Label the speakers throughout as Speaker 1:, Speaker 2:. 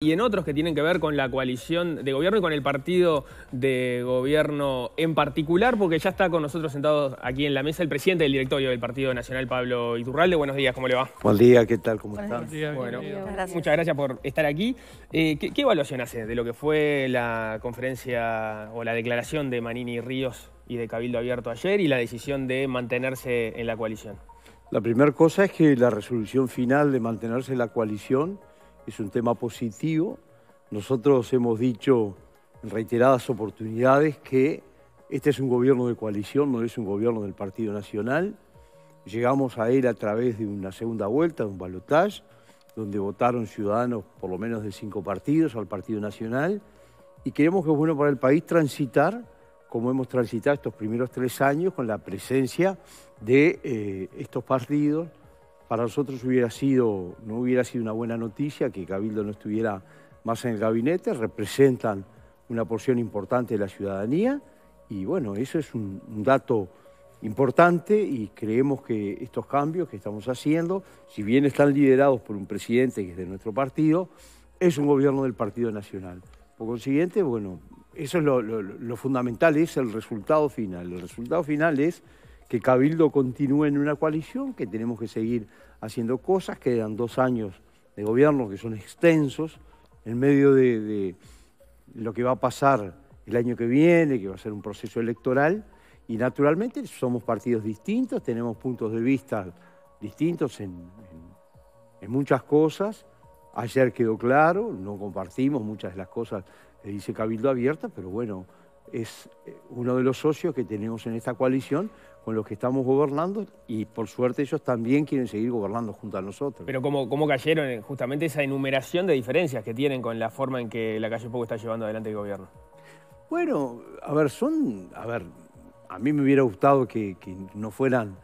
Speaker 1: y en otros que tienen que ver con la coalición de gobierno y con el partido de gobierno en particular, porque ya está con nosotros sentado aquí en la mesa el presidente del directorio del Partido Nacional, Pablo Iturralde. Buenos días, ¿cómo le va?
Speaker 2: Buen día, ¿qué tal? ¿Cómo estás?
Speaker 1: Bueno, muchas gracias por estar aquí. Eh, ¿qué, ¿Qué evaluación hace de lo que fue la conferencia o la declaración de Manini Ríos y de Cabildo Abierto ayer y la decisión de mantenerse en la coalición?
Speaker 2: La primera cosa es que la resolución final de mantenerse en la coalición es un tema positivo. Nosotros hemos dicho en reiteradas oportunidades que este es un gobierno de coalición, no es un gobierno del Partido Nacional. Llegamos a él a través de una segunda vuelta, de un balotaje, donde votaron ciudadanos por lo menos de cinco partidos al Partido Nacional. Y queremos que es bueno para el país transitar, como hemos transitado estos primeros tres años, con la presencia de eh, estos partidos, para nosotros hubiera sido, no hubiera sido una buena noticia que Cabildo no estuviera más en el gabinete, representan una porción importante de la ciudadanía y bueno, eso es un, dato importante y creemos que estos cambios que estamos haciendo, si bien están liderados por un presidente que es de nuestro partido, es un gobierno del Partido Nacional. Por consiguiente, bueno, eso es lo, lo fundamental, es el resultado final. El resultado final es que Cabildo continúe en una coalición, que tenemos que seguir haciendo cosas, quedan dos años de gobierno que son extensos, en medio de, lo que va a pasar el año que viene, que va a ser un proceso electoral, y naturalmente somos partidos distintos, tenemos puntos de vista distintos en, en muchas cosas. Ayer quedó claro, no compartimos muchas de las cosas que dice Cabildo Abierta, pero bueno, es eh, uno de los socios que tenemos en esta coalición con los que estamos gobernando y por suerte ellos también quieren seguir gobernando junto a nosotros.
Speaker 1: Pero ¿cómo, cómo cayeron eh, justamente esa enumeración de diferencias que tienen con la forma en que la calle Poco está llevando adelante el gobierno?
Speaker 2: Bueno, a ver, son, a ver, a mí me hubiera gustado que, no fueran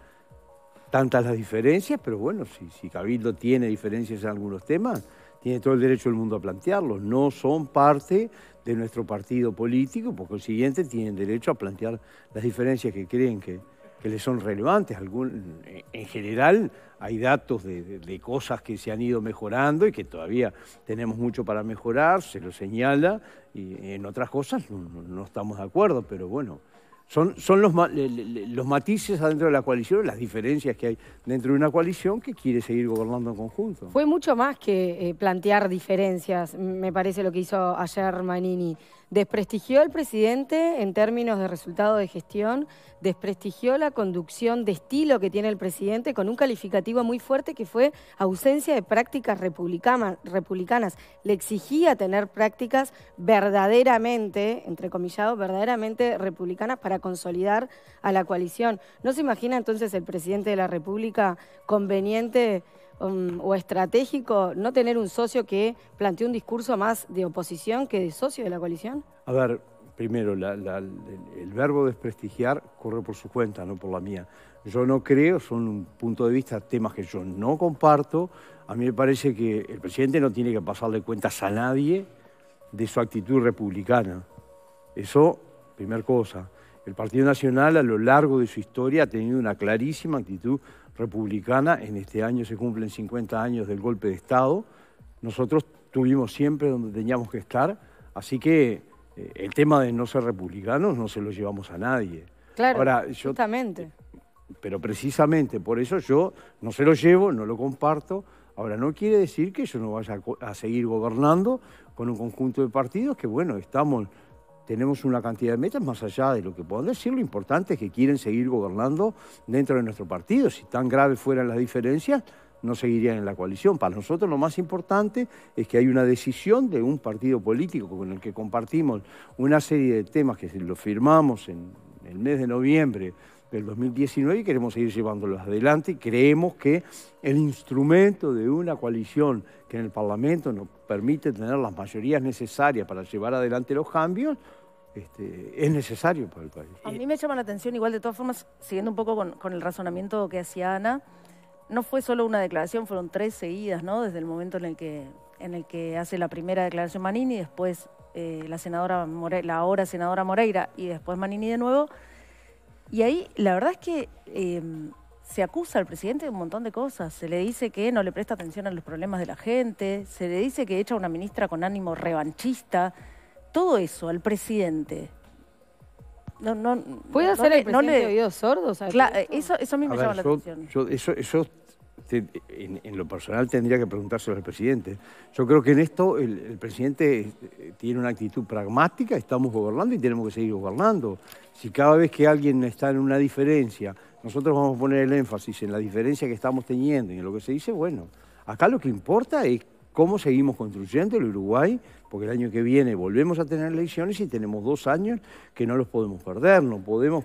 Speaker 2: tantas las diferencias, pero bueno, si, si Cabildo tiene diferencias en algunos temas, tiene todo el derecho del mundo a plantearlos. No son parte de nuestro partido político, por consiguiente tienen derecho a plantear las diferencias que creen que, que le son relevantes. Algún, en general hay datos de, cosas que se han ido mejorando y que todavía tenemos mucho para mejorar, se lo señala, y en otras cosas no, estamos de acuerdo, pero bueno, son, son los, los, matices adentro de la coalición, las diferencias que hay dentro de una coalición que quiere seguir gobernando en conjunto.
Speaker 3: Fue mucho más que eh, plantear diferencias, me parece lo que hizo ayer Manini. Desprestigió al presidente en términos de resultado de gestión, desprestigió la conducción de estilo que tiene el presidente con un calificativo muy fuerte que fue ausencia de prácticas republicanas. Le exigía tener prácticas verdaderamente, entre entrecomillado, verdaderamente republicanas para consolidar a la coalición. ¿No se imagina entonces el presidente de la República conveniente? Um, o estratégico no tener un socio que plantee un discurso más de oposición que de socio de la coalición?
Speaker 2: A ver, primero, el, verbo desprestigiar corre por su cuenta, no por la mía. Yo no creo, son un punto de vista, temas que yo no comparto. A mí me parece que el presidente no tiene que pasarle cuentas a nadie de su actitud republicana. Eso, primer cosa. El Partido Nacional a lo largo de su historia ha tenido una clarísima actitud republicana. En este año se cumplen 50 años del golpe de Estado. Nosotros tuvimos siempre donde teníamos que estar. Así que eh, el tema de no ser republicanos no se lo llevamos a nadie.
Speaker 3: Claro, justamente. Eh,
Speaker 2: pero precisamente por eso yo no se lo llevo, no lo comparto. Ahora, no quiere decir que yo no vaya a seguir gobernando con un conjunto de partidos que, bueno, estamos tenemos una cantidad de metas más allá de lo que puedan decir. Lo importante es que quieren seguir gobernando dentro de nuestro partido. Si tan graves fueran las diferencias, no seguirían en la coalición. Para nosotros lo más importante es que hay una decisión de un partido político con el que compartimos una serie de temas que lo firmamos en el mes de noviembre del 2019 y queremos seguir llevándolos adelante creemos que el instrumento de una coalición que en el Parlamento nos permite tener las mayorías necesarias para llevar adelante los cambios este, es necesario para el país.
Speaker 4: A mí me llama la atención, igual de todas formas, siguiendo un poco con, el razonamiento que hacía Ana, no fue solo una declaración, fueron tres seguidas, ¿no? Desde el momento en el que, en el que hace la primera declaración Manini, después eh, la senadora la ahora senadora Moreira y después Manini de nuevo. Y ahí la verdad es que em, se acusa al presidente de un montón de cosas. Se le dice que no le presta atención a los problemas de la gente, se le dice que echa una ministra con ánimo revanchista todo eso al presidente. No, no, ¿Puede hacer no el presidente oídos sordos? Claro, eso, a mí me llama la atención.
Speaker 2: eso, en, lo personal tendría que preguntárselo al presidente. Yo creo que en esto el, el, presidente eh, tiene una actitud pragmática, estamos gobernando y tenemos que seguir gobernando. Si cada vez que alguien está en una diferencia, nosotros vamos a poner el énfasis en la diferencia que estamos teniendo y en lo que se dice, bueno, acá lo que importa es cómo seguimos construyendo el Uruguay porque el año que viene volvemos a tener elecciones y tenemos dos años que no los podemos perder, no podemos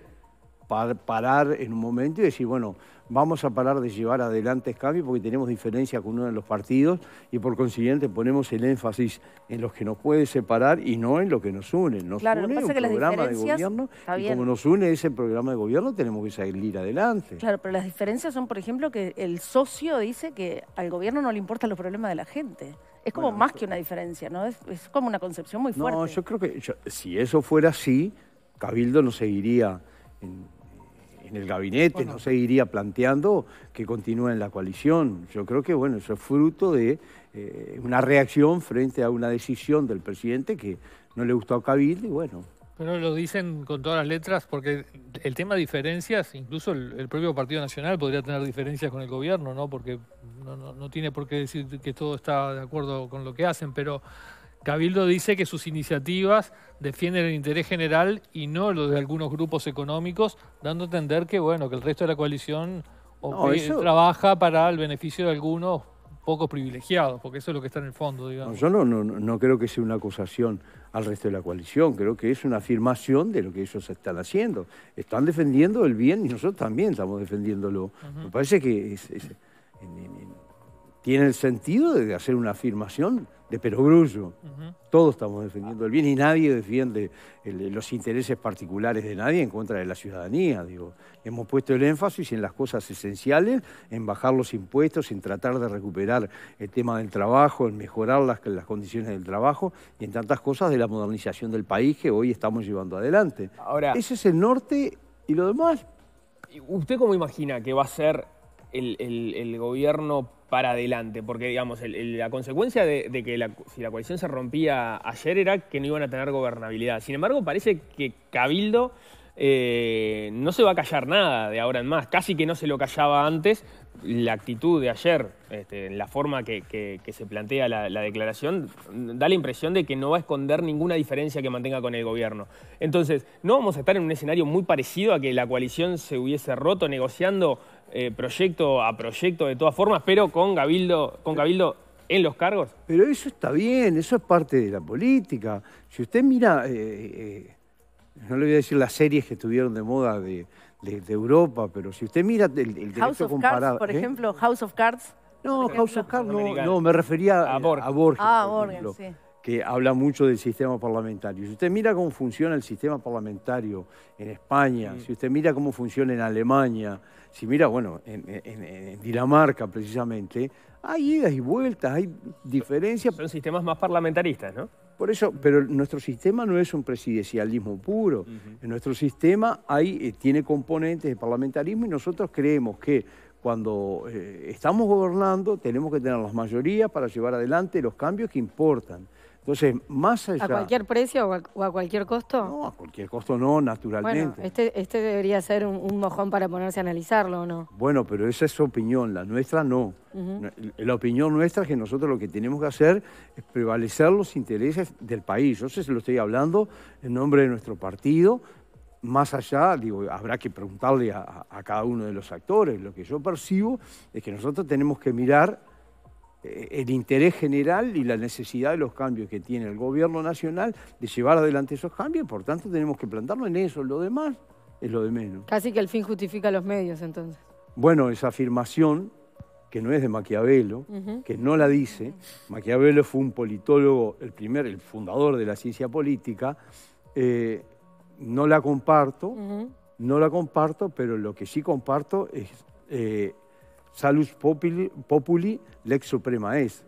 Speaker 2: parar en un momento y decir, bueno, vamos a parar de llevar adelante este cambios porque tenemos diferencia con uno de los partidos y por consiguiente ponemos el énfasis en los que nos puede separar y no en los que nos unen. Nos une de gobierno como nos une ese programa de gobierno tenemos que salir adelante.
Speaker 4: Claro, pero las diferencias son, por ejemplo, que el socio dice que al gobierno no le importan los problemas de la gente. Es como más que una diferencia, ¿no? Es, como una concepción muy fuerte. No,
Speaker 2: yo creo que si eso fuera así, Cabildo no seguiría en, el gabinete, no seguiría planteando que continúe en la coalición. Yo creo que, bueno, eso es fruto de eh, una reacción frente a una decisión del presidente que no le gustó a Cabildo y, bueno,
Speaker 5: pero lo dicen con todas las letras porque el tema de diferencias, incluso el, propio Partido Nacional podría tener diferencias con el gobierno, ¿no? Porque no, tiene por qué decir que todo está de acuerdo con lo que hacen, pero Cabildo dice que sus iniciativas defienden el interés general y no lo de algunos grupos económicos, dando a entender que, bueno, que el resto de la coalición trabaja para el beneficio de algunos pocos privilegiados, porque eso es lo que está en el fondo, digamos. yo
Speaker 2: no creo que sea una acusación al resto de la coalición. Creo que es una afirmación de lo que ellos están haciendo. Están defendiendo el bien y nosotros también estamos defendiéndolo. Me parece que es, en, tiene el sentido de hacer una afirmación de perogrullo. Todos estamos defendiendo el bien y nadie defiende eh, los intereses particulares de nadie en contra de la ciudadanía. Digo. Hemos puesto el énfasis en las cosas esenciales, en bajar los impuestos, en tratar de recuperar el tema del trabajo, en mejorar las, las condiciones del trabajo y en tantas cosas de la modernización del país que hoy estamos llevando adelante. Ahora, Ese es el
Speaker 1: norte y lo demás. ¿Usted cómo imagina que va a ser el, gobierno para adelante? Porque, digamos, la consecuencia de, que si la coalición se rompía ayer era que no iban a tener gobernabilidad. Sin embargo, parece que Cabildo eh, no se va a callar nada de ahora en más. Casi que no se lo callaba antes. La actitud de ayer, este, en la forma que, se plantea la, declaración, da la impresión de que no va a esconder ninguna diferencia que mantenga con el gobierno. Entonces, no vamos a estar en un escenario muy parecido a que la coalición se hubiese roto negociando eh, proyecto a proyecto de todas formas, pero con gabildo con en los cargos?
Speaker 2: Pero eso está bien, eso es parte de la política. Si usted mira, eh, eh, no le voy a decir las series que estuvieron de moda de, Europa, pero si usted mira el, el House of Cards, por ejemplo,
Speaker 4: House of Cards. No, House of Cards no,
Speaker 2: me refería a, a, Borges. Ah, Borges, sí que habla mucho del sistema parlamentario. Si usted mira cómo funciona el sistema parlamentario en España, si usted mira cómo funciona en Alemania, si mira, bueno, en, Dinamarca precisamente, hay idas y vueltas, hay diferencias. Son sistemas más parlamentaristas, ¿no? Por eso, pero nuestro sistema no es un presidencialismo puro. En nuestro sistema hay, eh, tiene componentes de parlamentarismo y nosotros creemos que cuando eh, estamos gobernando tenemos que tener las mayorías para llevar adelante los cambios que importan. Entonces, más allá... ¿A cualquier
Speaker 3: precio o a, cualquier costo? No, a
Speaker 2: cualquier costo no, naturalmente. Bueno,
Speaker 3: este, este debería ser un, mojón para ponerse a analizarlo, no?
Speaker 2: Bueno, pero esa es su opinión, la nuestra no. La opinión nuestra es que nosotros lo que tenemos que hacer es prevalecer los intereses del país. Yo sé si lo estoy hablando en nombre de nuestro partido, más allá, digo, habrá que preguntarle a, a, cada uno de los actores. Lo que yo percibo es que nosotros tenemos que mirar el interés general y la necesidad de los cambios que tiene el gobierno nacional de llevar adelante esos cambios, por tanto tenemos que plantarlo en eso, lo demás es lo de menos.
Speaker 3: Casi que el fin justifica los medios entonces.
Speaker 2: Bueno, esa afirmación, que no es de Maquiavelo, que no la dice, Maquiavelo fue un politólogo, el primer, el fundador de la ciencia política, eh, no la comparto, no la comparto, pero lo que sí comparto es eh, Salus populi, populi lex suprema es.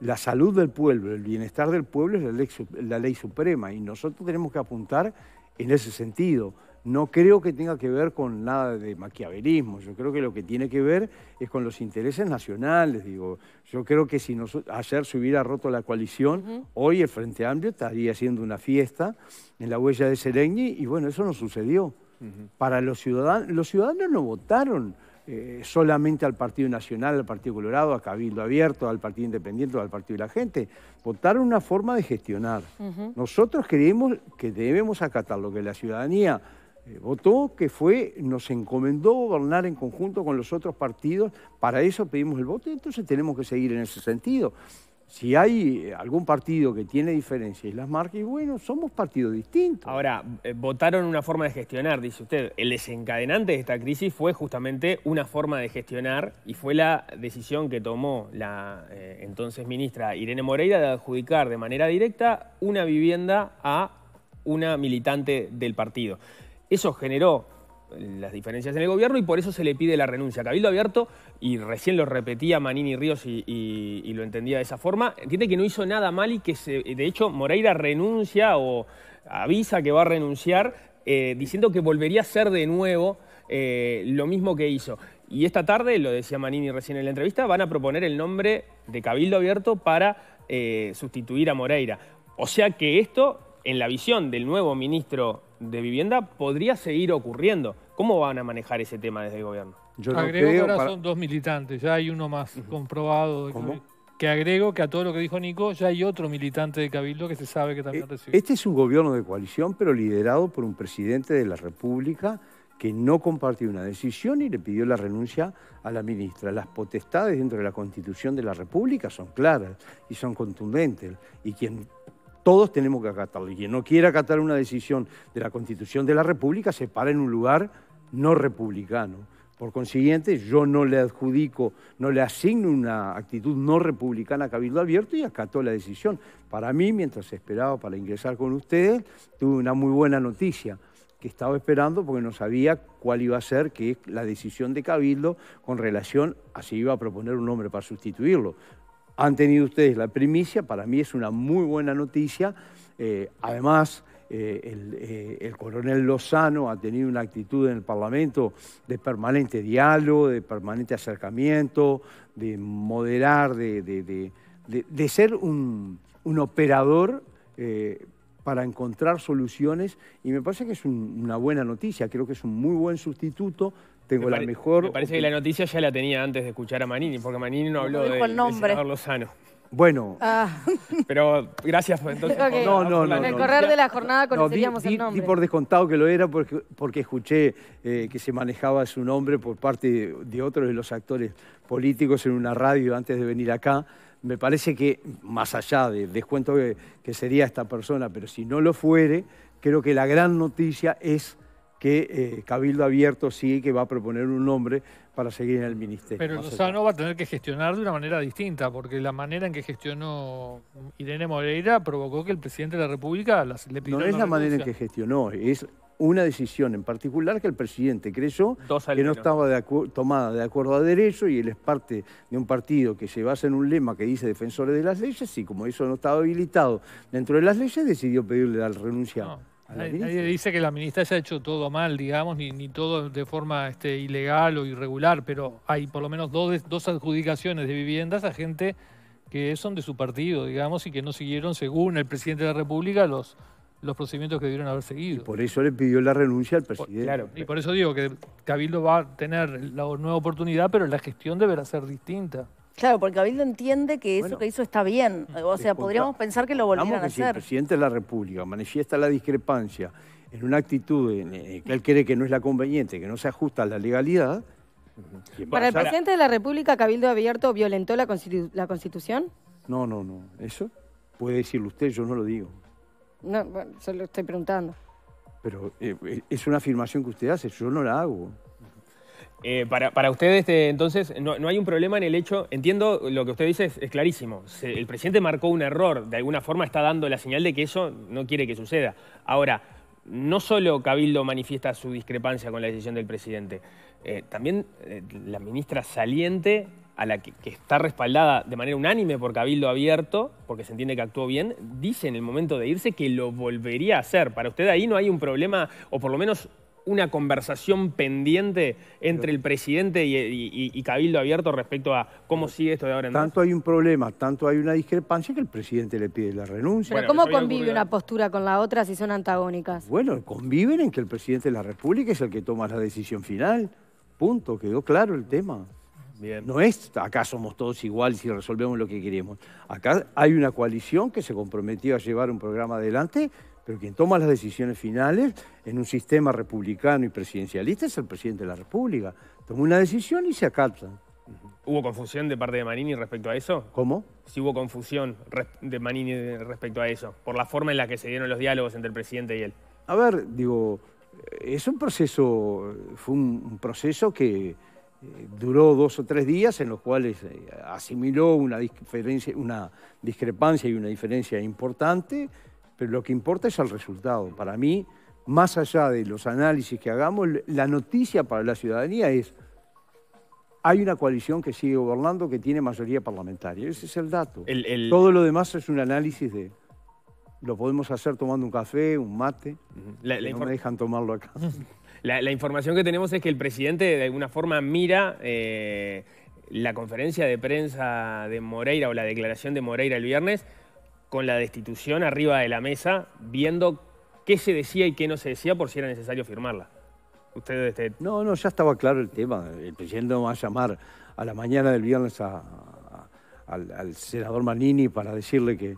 Speaker 2: La salud del pueblo, el bienestar del pueblo es la ley, suprema y nosotros tenemos que apuntar en ese sentido. No creo que tenga que ver con nada de maquiaverismo. yo creo que lo que tiene que ver es con los intereses nacionales, digo. Yo creo que si ayer se hubiera roto la coalición, hoy el Frente Amplio estaría haciendo una fiesta en la huella de Sereñi. y bueno, eso no sucedió. Para los ciudadanos, los ciudadanos no votaron eh, solamente al Partido Nacional, al Partido Colorado, a Cabildo Abierto, al Partido Independiente, al Partido de la Gente. Votaron una forma de gestionar. Nosotros creemos que debemos acatar lo que la ciudadanía eh, votó, que fue, nos encomendó gobernar en conjunto con los otros partidos. Para eso pedimos el voto y entonces tenemos que seguir en ese sentido si hay eh, algún partido que tiene diferencias y las marca, y bueno, somos partidos distintos. Ahora,
Speaker 1: eh, votaron una forma de gestionar, dice usted. El desencadenante de esta crisis fue justamente una forma de gestionar y fue la decisión que tomó la eh, entonces ministra Irene Moreira de adjudicar de manera directa una vivienda a una militante del partido. Eso generó las diferencias en el gobierno y por eso se le pide la renuncia. Cabildo Abierto, y recién lo repetía Manini Ríos y, lo entendía de esa forma, entiende que no hizo nada mal y que de hecho Moreira renuncia o avisa que va a renunciar eh, diciendo que volvería a ser de nuevo eh, lo mismo que hizo. Y esta tarde, lo decía Manini recién en la entrevista, van a proponer el nombre de Cabildo Abierto para eh, sustituir a Moreira. O sea que esto, en la visión del nuevo ministro de vivienda podría seguir ocurriendo. ¿Cómo van a manejar ese tema desde el gobierno? Yo no agrego que ahora son
Speaker 5: dos militantes, ya hay uno más comprobado. Que agrego que a todo lo que dijo Nico, ya hay otro militante de Cabildo que se sabe que también eh, recibe. Este
Speaker 2: es un gobierno de coalición, pero liderado por un presidente de la República que no compartió una decisión y le pidió la renuncia a la ministra. Las potestades dentro de la Constitución de la República son claras y son contundentes. Y quien todos tenemos que acatarlo. Y quien no quiera acatar una decisión de la Constitución de la República se para en un lugar no republicano. Por consiguiente, yo no le adjudico, no le asigno una actitud no republicana a Cabildo Abierto y acató la decisión. Para mí, mientras esperaba para ingresar con ustedes, tuve una muy buena noticia que estaba esperando porque no sabía cuál iba a ser que la decisión de Cabildo con relación a si iba a proponer un nombre para sustituirlo han tenido ustedes la primicia, para mí es una muy buena noticia. Eh, además, eh, eh, el, coronel Lozano ha tenido una actitud en el Parlamento de permanente diálogo, de permanente acercamiento, de moderar, de, ser un, un operador para encontrar soluciones y me parece que es una buena noticia, creo que es un muy buen sustituto. Tengo la mejor. Me parece que la
Speaker 1: noticia ya la tenía antes de escuchar a Manini, porque Manini no habló de, nombre. Lozano.
Speaker 2: Bueno. Ah.
Speaker 1: Pero gracias por
Speaker 2: entonces. no, no, no, En el correr de la jornada conoceríamos el nombre. Y por descontado que lo era porque, porque escuché eh, que se manejaba su nombre por parte de otros de los actores políticos en una radio antes de venir acá me parece que, más allá del descuento que, sería esta persona, pero si no lo fuere, creo que la gran noticia es que eh, Cabildo Abierto sigue que va a proponer un nombre para seguir en el ministerio. Pero Lozano
Speaker 5: va a tener que gestionar de una manera distinta, porque la manera en que gestionó Irene Moreira provocó que el presidente de la República le pidió No es la manera en que
Speaker 2: gestionó, es una decisión en particular que el presidente creyó que no estaba tomada de acuerdo a derecho y él es parte de un partido que se basa en un lema que dice defensores de las leyes y como eso no estaba habilitado dentro de las leyes decidió pedirle al renunciado. Nadie
Speaker 5: dice que la ministra se ha hecho todo mal, digamos, ni, todo de forma este, ilegal o irregular, pero hay por lo menos dos, dos adjudicaciones de viviendas a gente que son de su partido, digamos, y que no siguieron, según el presidente de la República, los, los procedimientos que debieron haber seguido.
Speaker 2: por eso le pidió la renuncia al presidente.
Speaker 5: y por eso digo que Cabildo va a tener la nueva oportunidad, pero la gestión deberá ser
Speaker 4: distinta. Claro, porque Cabildo entiende que eso que hizo está bien. Mm. O sea, podríamos pensar que lo volvieran a hacer. Si el
Speaker 2: presidente de la República manifiesta la discrepancia en una actitud eh, que él cree que no es la conveniente, que no se ajusta a la legalidad. ¿Para el presidente
Speaker 3: de la República, Cabildo Abierto violentó la, la Constitución?
Speaker 2: No, no, no. Eso puede decirlo usted, yo no lo digo.
Speaker 3: No, se lo estoy preguntando.
Speaker 2: Pero eh, es una afirmación que usted hace, yo no la hago.
Speaker 1: Eh, para, para, ustedes, este, entonces, no, hay un problema en el hecho, entiendo lo que usted dice, es, clarísimo, el presidente marcó un error, de alguna forma está dando la señal de que eso no quiere que suceda. Ahora, no solo Cabildo manifiesta su discrepancia con la decisión del presidente, eh, también la ministra saliente a la que, está respaldada de manera unánime por Cabildo Abierto, porque se entiende que actuó bien, dice en el momento de irse que lo volvería a hacer. Para usted ahí no hay un problema, o por lo menos una conversación pendiente entre el presidente y, Cabildo Abierto respecto a cómo sigue esto de ahora en adelante.
Speaker 2: Tanto hay un problema, tanto hay una discrepancia que el presidente le pide la renuncia. Pero ¿cómo convive una
Speaker 3: postura con la otra si son antagónicas?
Speaker 2: Bueno, conviven en que el presidente de la República es el que toma la decisión final. Punto, quedó claro el tema. No es acá somos todos iguales y resolvemos lo que queremos. Acá hay una coalición que se comprometió a llevar un programa adelante, pero quien toma las decisiones finales en un sistema republicano y presidencialista es el presidente de la República. Tomó una decisión y se acata. ¿Hubo
Speaker 1: confusión de parte de Manini respecto a eso? ¿Cómo? Sí hubo confusión de Manini respecto a eso, por la forma en la que se dieron los diálogos entre el presidente y él.
Speaker 2: A ver, digo, es un proceso, fue un proceso que duró dos o tres días en los cuales eh, asimiló una, diferencia, una discrepancia y una diferencia importante, pero lo que importa es el resultado. Para mí, más allá de los análisis que hagamos, la noticia para la ciudadanía es, hay una coalición que sigue gobernando que tiene mayoría parlamentaria. Ese es el dato. Todo lo demás es un análisis de... Lo podemos hacer tomando un café, un mate. no me dejan tomarlo acá.
Speaker 1: La, información que tenemos es que el presidente de alguna forma mira eh, la conferencia de prensa de Moreira o la declaración de Moreira el viernes con la destitución arriba de la mesa, viendo qué se decía y qué no se decía por si era necesario firmarla.
Speaker 2: Usted, este, No, no, ya estaba claro el tema. El presidente va a llamar a la mañana del viernes al, senador Manini para decirle que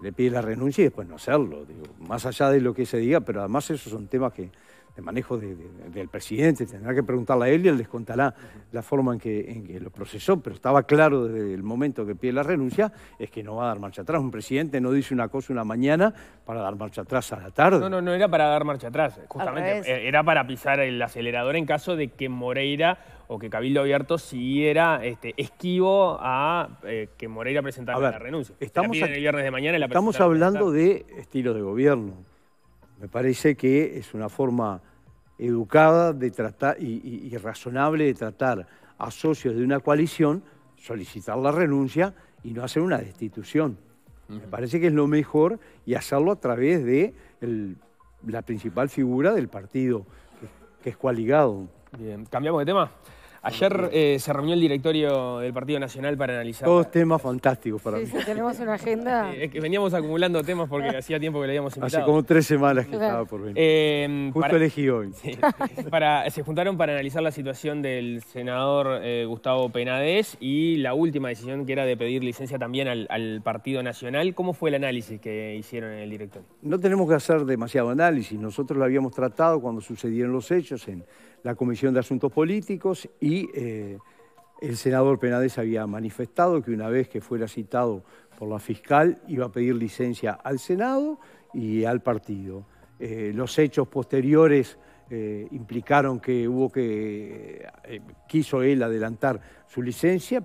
Speaker 2: le pide la renuncia y después no hacerlo. más allá de lo que se diga, pero además esos son temas que de manejo del presidente, tendrá que preguntarle a él y él les contará la forma en que, lo procesó, pero estaba claro desde el momento que pide la renuncia, es que no va a dar marcha atrás. Un presidente no dice una cosa una mañana para dar marcha atrás a la tarde. No,
Speaker 1: no, no era para dar marcha atrás, justamente eh, era para pisar el acelerador en caso de que Moreira o que Cabildo Abierto siguiera este, esquivo a eh, que Moreira presentara la renuncia. Estamos, el viernes de mañana estamos hablando
Speaker 2: de estilo de gobierno me parece que es una forma educada de tratar y, razonable de tratar a socios de una coalición, solicitar la renuncia y no hacer una destitución. Me parece que es lo mejor y hacerlo a través de la principal figura del partido, que, que es coaligado. Bien,
Speaker 1: cambiamos de tema. Ayer eh, se reunió el directorio del Partido Nacional para analizar.
Speaker 2: Todos temas fantásticos para mí.
Speaker 3: tenemos una agenda.
Speaker 1: veníamos acumulando temas porque hacía tiempo que le habíamos
Speaker 3: invitado.
Speaker 2: Hace como tres semanas que estaba por venir. Em, Justo elegí hoy.
Speaker 1: se juntaron para analizar la situación del senador eh, Gustavo Penades y la última decisión que era de pedir licencia también al, al, Partido Nacional. ¿Cómo fue el análisis que hicieron en el directorio?
Speaker 2: No tenemos que hacer demasiado análisis. Nosotros lo habíamos tratado cuando sucedieron los hechos en la Comisión de Asuntos Políticos y eh, el senador Penades había manifestado que una vez que fuera citado por la fiscal iba a pedir licencia al Senado y al partido. Eh, los hechos posteriores eh, implicaron que hubo que, quiso él adelantar su licencia,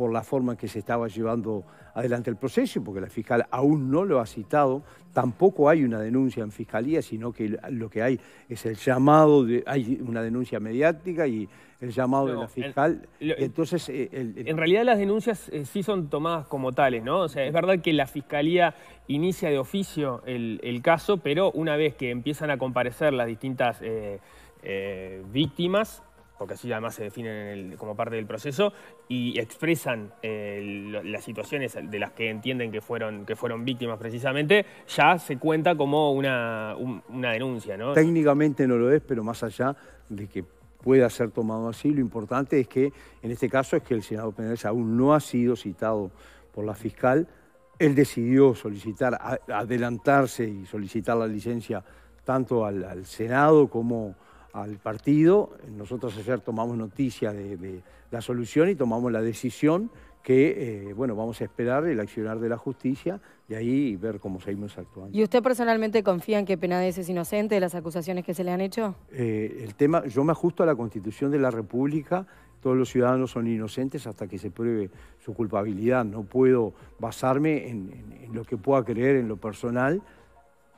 Speaker 2: por la forma en que se estaba llevando adelante el proceso, porque la fiscal aún no lo ha citado, tampoco hay una denuncia en fiscalía, sino que lo que hay es el llamado, de, hay una denuncia mediática y el llamado de la fiscal. entonces, eh, en
Speaker 1: realidad las denuncias eh, sí son tomadas como tales, ¿no? O sea, es verdad que la fiscalía inicia de oficio el, caso, pero una vez que empiezan a comparecer las distintas eh, víctimas, porque así además se definen como parte del proceso y expresan eh, las situaciones de las que entienden que fueron, que fueron víctimas precisamente, ya se cuenta como una, denuncia. ¿no?
Speaker 2: Técnicamente no lo es, pero más allá de que pueda ser tomado así, lo importante es que en este caso es que el Senado Penal aún no ha sido citado por la fiscal, él decidió solicitar, adelantarse y solicitar la licencia tanto al Senado como al partido. Nosotros ayer tomamos noticia de, la solución y tomamos la decisión que, eh, bueno, vamos a esperar el accionar de la justicia y ahí ver cómo seguimos actuando.
Speaker 3: ¿Y usted personalmente confía en que Penades es inocente de las acusaciones que se le han hecho?
Speaker 2: Eh, el tema, yo me ajusto a la Constitución de la República, todos los ciudadanos son inocentes hasta que se pruebe su culpabilidad, no puedo basarme en lo que pueda creer en lo personal,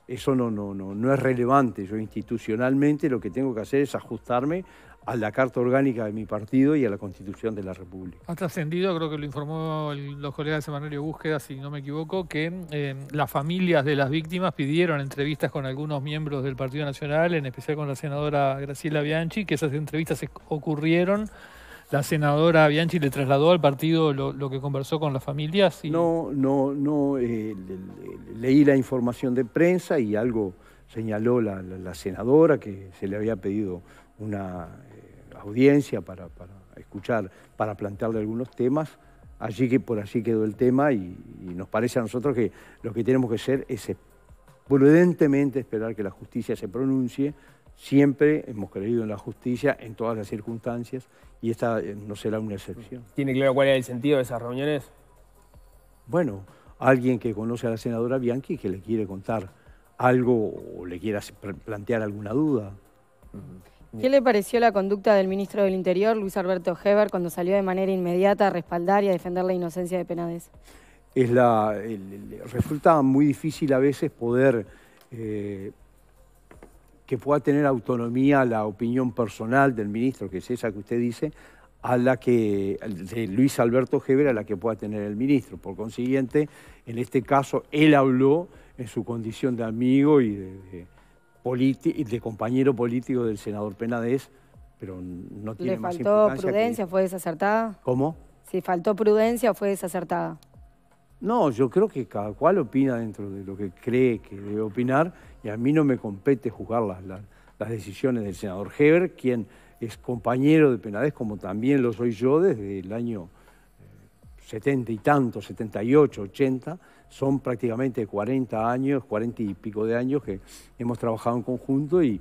Speaker 2: eso no, no, no, no es relevante. Yo institucionalmente lo que tengo que hacer es ajustarme a la Carta Orgánica de mi partido y a la Constitución de la República.
Speaker 5: Ha trascendido, creo que lo informó los colegas de Semanario Búsqueda, si no me equivoco, que eh, las familias de las víctimas pidieron entrevistas con algunos miembros del Partido Nacional, en especial con la senadora Graciela Bianchi, que esas entrevistas ocurrieron la senadora Bianchi le trasladó al partido lo, que conversó con las familias?
Speaker 2: No, no, no. Eh, leí la información de prensa y algo señaló la, senadora que se le había pedido una eh, audiencia para, escuchar, para plantearle algunos temas. Allí que por allí quedó el tema y, y nos parece a nosotros que lo que tenemos que hacer es prudentemente esperar que la justicia se pronuncie Siempre hemos creído en la justicia en todas las circunstancias y esta eh, no será una excepción.
Speaker 1: ¿Tiene claro cuál es el sentido de esas reuniones?
Speaker 2: Bueno, alguien que conoce a la senadora Bianchi que le quiere contar algo o le quiera plantear alguna duda. ¿Qué le
Speaker 3: pareció la conducta del ministro del Interior, Luis Alberto Heber, cuando salió de manera inmediata a respaldar y a defender la inocencia de Penades?
Speaker 2: Es la, resulta muy difícil a veces poder eh, que pueda tener autonomía la opinión personal del ministro, que es esa que usted dice, a la que, de Luis Alberto Heber, a la que pueda tener el ministro. Por consiguiente, en este caso, él habló en su condición de amigo y de, de, de compañero político del senador Penades, pero no tiene ¿Le faltó prudencia?
Speaker 3: ¿Fue desacertada? ¿Cómo? Si faltó prudencia o fue desacertada.
Speaker 2: No, yo creo que cada cual opina dentro de lo que cree que debe opinar y a mí no me compete juzgar las, decisiones del senador Heber, quien es compañero de Penades, como también lo soy yo desde el año 70 eh, y tanto, 78, 80, son prácticamente 40 años, 40 y pico de años que hemos trabajado en conjunto y,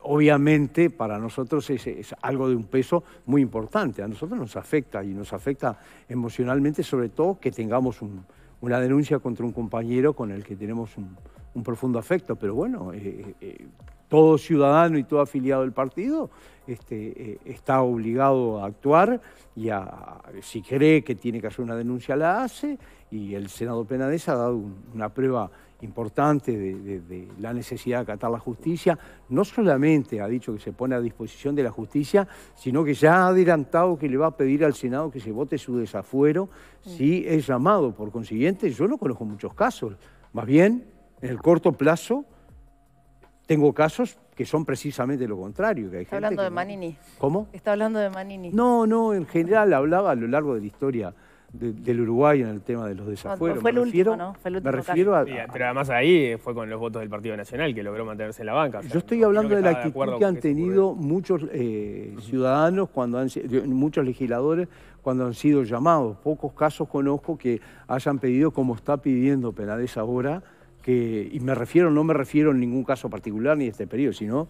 Speaker 2: obviamente para nosotros es, algo de un peso muy importante. A nosotros nos afecta y nos afecta emocionalmente, sobre todo que tengamos una denuncia contra un compañero con el que tenemos un, un profundo afecto, pero bueno, eh, eh, todo ciudadano y todo afiliado del partido este, eh, está obligado a actuar y si cree que tiene que hacer una denuncia la hace y el Senado Penades ha dado una prueba importante de, la necesidad de acatar la justicia, no solamente ha dicho que se pone a disposición de la justicia, sino que ya ha adelantado que le va a pedir al Senado que se vote su desafuero mm. si es llamado. Por consiguiente, yo no conozco muchos casos, más bien en el corto plazo, tengo casos que son precisamente lo contrario. Está hablando de Manini. ¿Cómo?
Speaker 4: Está hablando de Manini.
Speaker 2: No, no, en general hablaba a lo largo de la historia del Uruguay en el tema de los desafueros. fue, el último, ¿no? Me refiero a, Pero además
Speaker 1: ahí fue con los votos del Partido Nacional que logró mantenerse en la banca. yo estoy hablando de la actitud que han
Speaker 2: tenido muchos eh, ciudadanos, cuando han, muchos legisladores cuando han sido llamados. Pocos casos conozco que hayan pedido, como está pidiendo Penades ahora, y me refiero, no me refiero en ningún caso particular ni de este periodo, sino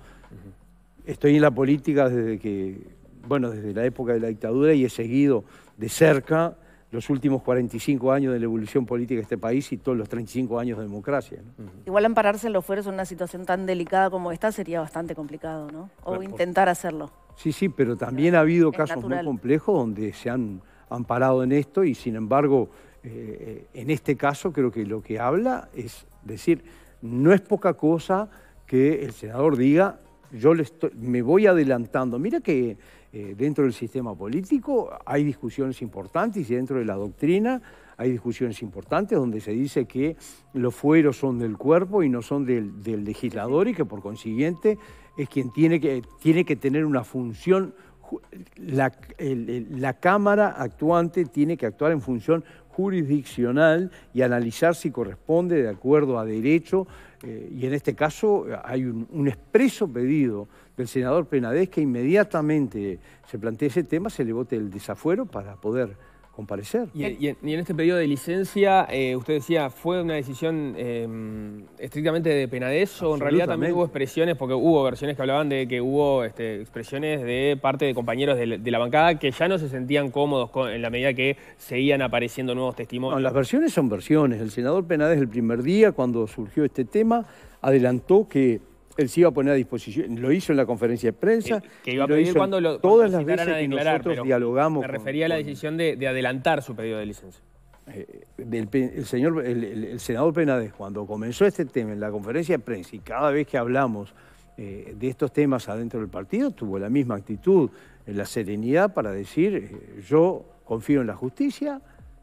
Speaker 2: estoy en la política desde que, bueno, desde la época de la dictadura y he seguido de cerca los últimos 45 años de la evolución política de este país y todos los 35 años de democracia.
Speaker 4: Igual ampararse en los fueros en una situación tan delicada como esta sería bastante complicado, ¿no? O intentar hacerlo.
Speaker 2: Sí, sí, pero también ha habido casos muy complejos donde se han amparado en esto y sin embargo, eh, eh, en este caso creo que lo que habla es es decir, no es poca cosa que el senador diga, yo me voy adelantando. Mira que eh, dentro del sistema político hay discusiones importantes y dentro de la doctrina hay discusiones importantes donde se dice que los fueros son del cuerpo y no son del, legislador y que por consiguiente es quien tiene que, tiene que tener una función la, la, Cámara actuante tiene que actuar en función jurisdiccional y analizar si corresponde de acuerdo a derecho. Eh, y en este caso hay un, un, expreso pedido del senador Penadez que inmediatamente se plantee ese tema, se le vote el desafuero para poder comparecer. Y,
Speaker 1: en, este periodo de licencia, eh, usted decía, ¿fue una decisión eh, estrictamente de Penades o en realidad también hubo expresiones, porque hubo versiones que hablaban de que hubo este, expresiones de parte de compañeros de, la bancada que ya no se sentían cómodos en la medida que seguían apareciendo nuevos testimonios? las
Speaker 2: versiones son versiones. El senador Penades el primer día, cuando surgió este tema, adelantó que él sí iba a poner a disposición, lo hizo en la conferencia de prensa, que, iba a pedir lo cuando todas las veces que nosotros dialogamos. Me refería
Speaker 1: a la decisión de, adelantar
Speaker 2: su pedido de licencia. Eh, el, señor, el, senador Penades, cuando comenzó este tema en la conferencia de prensa y cada vez que hablamos eh, de estos temas adentro del partido, tuvo la misma actitud, eh, la serenidad para decir, yo confío en la justicia,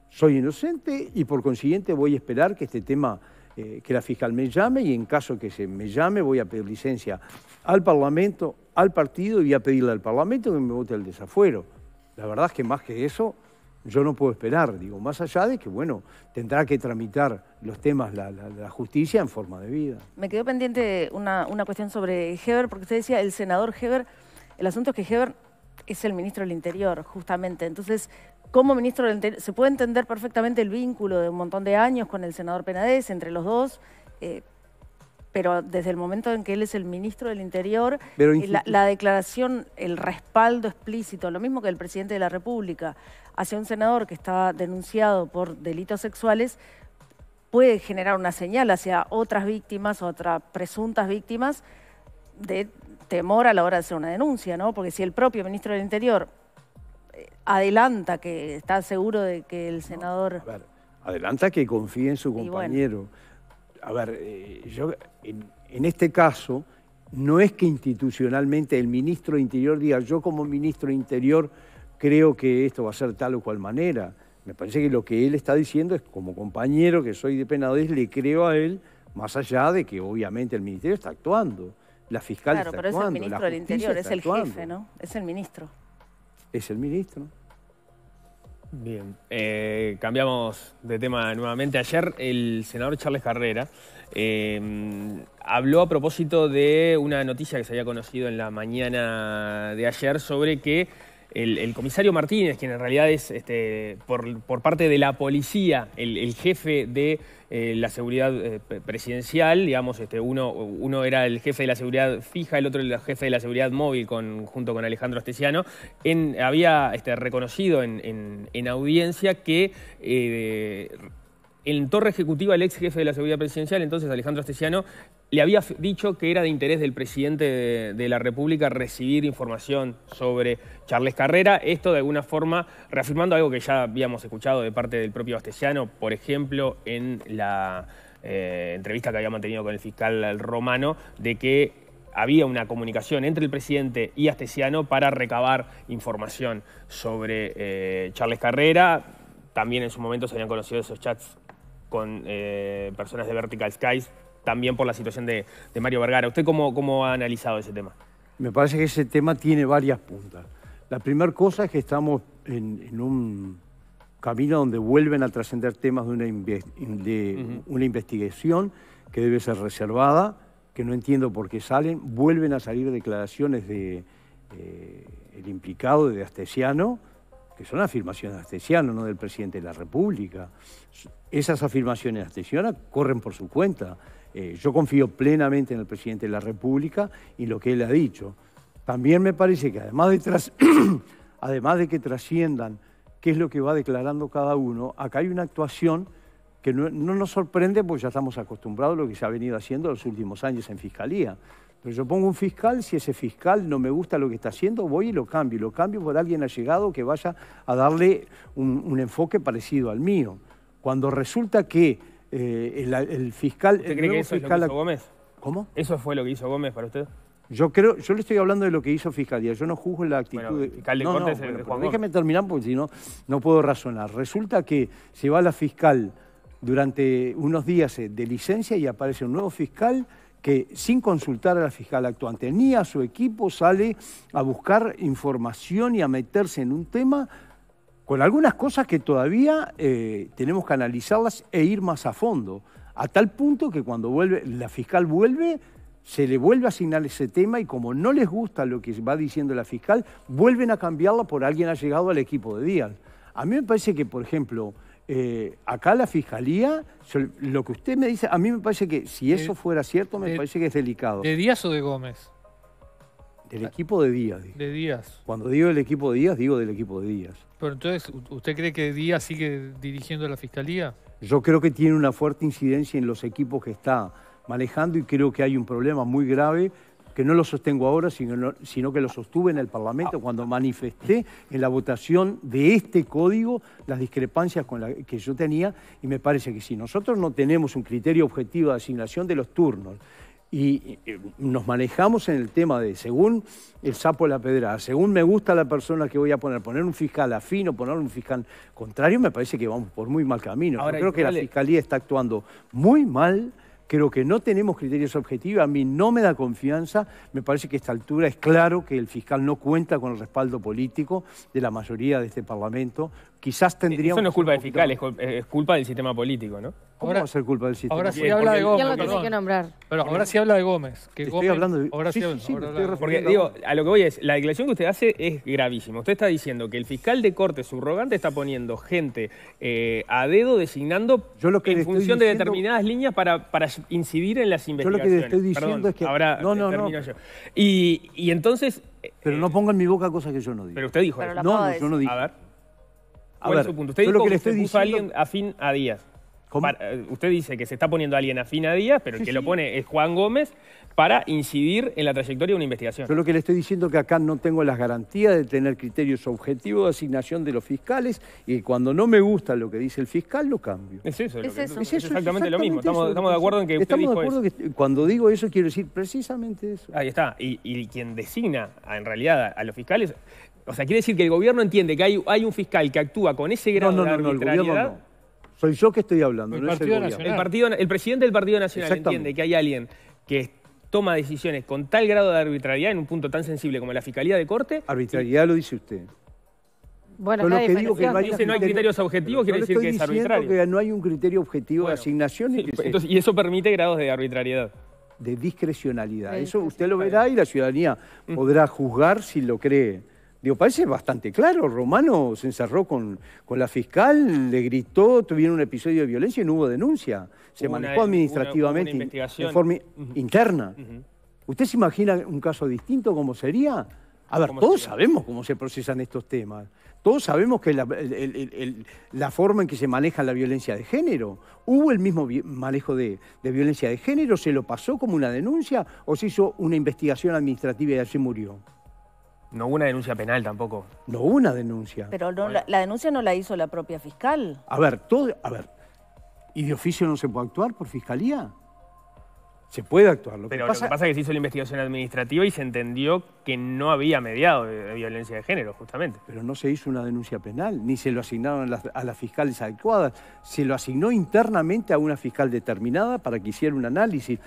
Speaker 2: soy inocente y por consiguiente voy a esperar que este tema eh, que la fiscal me llame y en caso que se me llame voy a pedir licencia al Parlamento, al partido y voy a pedirle al Parlamento que me vote el desafuero. La verdad es que más que eso yo no puedo esperar, digo, más allá de que, bueno, tendrá que tramitar los temas la, la, justicia en forma de vida.
Speaker 4: Me quedó pendiente una, una cuestión sobre Heber, porque usted decía, el senador Heber, el asunto es que Heber es el ministro del Interior, justamente. Entonces, como ministro del Interior, se puede entender perfectamente el vínculo de un montón de años con el senador Penades, entre los dos. Eh, pero desde el momento en que él es el ministro del Interior,
Speaker 2: eh, la, la,
Speaker 4: declaración, el respaldo explícito, lo mismo que el presidente de la República, hacia un senador que está denunciado por delitos sexuales, puede generar una señal hacia otras víctimas, otras presuntas víctimas, de temor a la hora de hacer una denuncia, ¿no? Porque si el propio ministro del Interior eh, adelanta que está seguro de que el senador...
Speaker 2: adelanta que confíe en su compañero. A ver, eh, yo en, este caso no es que institucionalmente el ministro del Interior diga yo como ministro del Interior creo que esto va a ser tal o cual manera. Me parece que lo que él está diciendo es como compañero que soy de Penades le creo a él más allá de que obviamente el ministerio está actuando. La fiscal claro, pero es el ministro del Interior, es el jefe,
Speaker 4: ¿no? Es el ministro.
Speaker 2: Es el ministro. Bien,
Speaker 1: eh, cambiamos de tema nuevamente. Ayer el senador Charles Carrera eh, habló a propósito de una noticia que se había conocido en la mañana de ayer sobre que el, comisario Martínez, quien en realidad es este, por, parte de la policía el, jefe de eh, la seguridad eh, presidencial, digamos, este, uno, uno, era el jefe de la seguridad fija, el otro el jefe de la seguridad móvil con, junto con Alejandro Astesiano, había este, reconocido en, audiencia que... Eh, en torre ejecutiva, el ex jefe de la seguridad presidencial, entonces Alejandro Astesiano, le había dicho que era de interés del presidente de, la República recibir información sobre Charles Carrera, esto de alguna forma reafirmando algo que ya habíamos escuchado de parte del propio Astesiano, por ejemplo, en la eh, entrevista que había mantenido con el fiscal romano, de que había una comunicación entre el presidente y Astesiano para recabar información sobre eh, Charles Carrera. También en su momento se habían conocido esos chats con eh, personas de Vertical Skies también por la situación de, Mario Vergara. ¿Usted cómo, ha analizado ese tema?
Speaker 2: Me parece que ese tema tiene varias puntas. La primera cosa es que estamos en, un camino donde vuelven a trascender temas de, una, investigación que debe ser reservada, que no entiendo por qué salen, vuelven a salir declaraciones del eh, implicado de Astesiano, que son afirmaciones de Astesiano, no del presidente de la República. Esas afirmaciones de Astesiano corren por su cuenta. Eh, yo confío plenamente en el presidente de la República y lo que él ha dicho. También me parece que además de, además de que trasciendan qué es lo que va declarando cada uno, acá hay una actuación que no, nos sorprende porque ya estamos acostumbrados a lo que se ha venido haciendo los últimos años en Fiscalía. Pero yo pongo un fiscal, si ese fiscal no me gusta lo que está haciendo, voy y lo cambio. lo cambio por alguien ha llegado que vaya a darle un enfoque parecido al mío. Cuando resulta que eh, el, fiscal... ¿Usted cree que eso hizo
Speaker 1: Gómez? ¿Cómo? ¿Eso fue lo que hizo Gómez para usted?
Speaker 2: Yo creo, yo le estoy hablando de lo que hizo Fiscalía, yo no juzgo la actitud bueno, fiscal de. No, déjeme terminar porque si no, no puedo razonar. Resulta que se va la fiscal durante unos días eh, de licencia y aparece un nuevo fiscal que sin consultar a la fiscal actuante ni a su equipo sale a buscar información y a meterse en un tema con algunas cosas que todavía eh, tenemos que analizarlas e ir más a fondo, a tal punto que cuando vuelve, la fiscal vuelve, se le vuelve a asignar ese tema y como no les gusta lo que va diciendo la fiscal, vuelven a cambiarla por alguien ha llegado al equipo de Díaz. A mí me parece que, por ejemplo, eh, acá la fiscalía, lo que usted me dice, a mí me parece que si eso fuera cierto, me parece que es delicado.
Speaker 5: ¿De Díaz o de Gómez?
Speaker 2: Del equipo de Díaz.
Speaker 5: De Díaz.
Speaker 2: Cuando digo el equipo de Díaz, digo del equipo de Díaz.
Speaker 5: Pero entonces, ¿usted cree que Díaz sigue dirigiendo la fiscalía?
Speaker 2: Yo creo que tiene una fuerte incidencia en los equipos que está manejando y creo que hay un problema muy grave que no lo sostengo ahora, sino, sino, que lo sostuve en el Parlamento cuando manifesté en la votación de este código las discrepancias con la que yo tenía y me parece que si nosotros no tenemos un criterio objetivo de asignación de los turnos, y eh, nos manejamos en el tema de según el sapo la pedrada, según me gusta la persona que voy a poner, poner un fiscal afino, poner un fiscal contrario, me parece que vamos por muy mal camino. Yo creo que la fiscalía está actuando muy mal, creo que no tenemos criterios objetivos, a mí no me da confianza, me parece que a esta altura es claro que el fiscal no cuenta con el respaldo político de la mayoría de este Parlamento, quizás eh, tendríamos... Eso no es culpa del fiscal,
Speaker 1: eh, es, culpa del sistema político, ¿no? ¿Cómo va a
Speaker 2: ser culpa del sistema? Ahora sí habla de Gómez.
Speaker 1: Pero ahora sí habla de Gómez. Que estoy hablando de... Ahora sí, Porque, digo, a lo que voy es, la declaración que usted hace es gravísima. Usted está diciendo que el fiscal de corte subrogante está poniendo gente eh, a dedo designando en función de determinadas líneas para, incidir en las investigaciones. Yo lo que le estoy diciendo es que... Ahora no, no, no. Y, entonces... Pero
Speaker 2: no ponga en mi boca cosas que yo no digo. Pero usted dijo. eso. no, yo no
Speaker 1: dije. A ver. ¿Cuál Usted que, se puso a alguien afín a días. Eh, usted dice que se está poniendo a alguien afín a Díaz, pero el que lo pone es Juan Gómez para incidir en la trayectoria de una investigación. Yo
Speaker 2: lo que le estoy diciendo es que acá no tengo las garantías de tener criterios objetivos de asignación de los fiscales y cuando no me gusta lo que dice el fiscal lo cambio. Es eso, es, exactamente, lo mismo. Estamos, de acuerdo en que usted estamos Que cuando digo eso quiero decir precisamente eso.
Speaker 1: Ahí está. Y, quien designa en realidad a los fiscales o sea, quiere decir que el gobierno entiende que hay, hay un fiscal que actúa con ese grado no, no, no, el gobierno no,
Speaker 2: Soy yo que estoy hablando, el no es el gobierno. El,
Speaker 1: partido, el presidente del Partido Nacional entiende que hay alguien que toma decisiones con tal grado de arbitrariedad en un punto tan sensible como la Fiscalía
Speaker 2: de Corte. Arbitrariedad lo dice usted.
Speaker 3: Bueno, Pero lo que digo que no hay, dice no hay criterios objetivos, quiere decir que es arbitrario. que
Speaker 2: no hay un criterio objetivo de asignación. y,
Speaker 1: y eso permite grados de
Speaker 2: arbitrariedad de discrecionalidad. Eso usted lo verá y la ciudadanía mm. podrá juzgar si lo cree. Digo, parece bastante claro. Romano se encerró con, la fiscal, le gritó, tuvieron un episodio de violencia y no hubo denuncia. Se manejó administrativamente de forma interna. ¿Usted se imagina un caso distinto como sería? A ver, todos sabemos cómo se procesan estos temas. Todos sabemos que la, forma en que se maneja la violencia de género, hubo el mismo manejo de, de, violencia de género, se lo pasó como una denuncia o se hizo una investigación administrativa y así murió. No hubo una denuncia penal tampoco. No hubo una denuncia. Pero
Speaker 4: la, denuncia no la hizo la propia fiscal.
Speaker 2: A ver, todo, a ver, ¿y de oficio no se puede actuar por fiscalía? Se puede actuar. Lo Pero que pasa... lo
Speaker 1: que pasa es que se hizo la investigación administrativa y se entendió que no había
Speaker 2: mediado de, violencia de género, justamente. Pero no se hizo una denuncia penal, ni se lo asignaron a las, fiscales adecuadas. Se lo asignó internamente a una fiscal determinada para que hiciera un análisis.